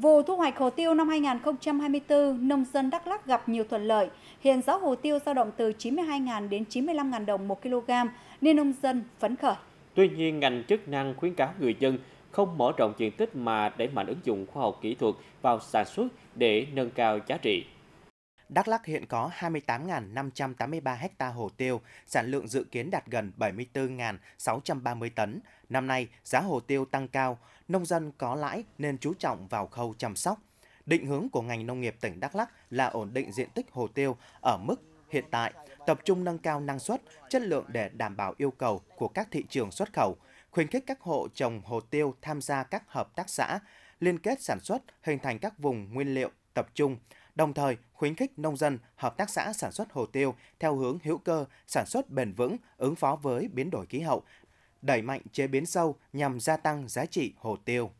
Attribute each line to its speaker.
Speaker 1: Vụ thu hoạch hồ tiêu năm 2024, nông dân Đắk Lắk gặp nhiều thuận lợi. Hiện giá hồ tiêu dao động từ 92.000 đến 95.000 đồng một kg, nên nông dân phấn khởi.
Speaker 2: Tuy nhiên, ngành chức năng khuyến cáo người dân không mở rộng diện tích mà đẩy mạnh ứng dụng khoa học kỹ thuật vào sản xuất để nâng cao giá trị.
Speaker 3: Đắk Lắk hiện có 28.583 ha hồ tiêu, sản lượng dự kiến đạt gần 74.630 tấn. Năm nay, giá hồ tiêu tăng cao, nông dân có lãi nên chú trọng vào khâu chăm sóc. Định hướng của ngành nông nghiệp tỉnh Đắk Lắk là ổn định diện tích hồ tiêu ở mức hiện tại, tập trung nâng cao năng suất, chất lượng để đảm bảo yêu cầu của các thị trường xuất khẩu, khuyến khích các hộ trồng hồ tiêu tham gia các hợp tác xã, liên kết sản xuất, hình thành các vùng nguyên liệu tập trung, đồng thời khuyến khích nông dân, hợp tác xã sản xuất hồ tiêu theo hướng hữu cơ, sản xuất bền vững, ứng phó với biến đổi khí hậu, đẩy mạnh chế biến sâu nhằm gia tăng giá trị hồ tiêu.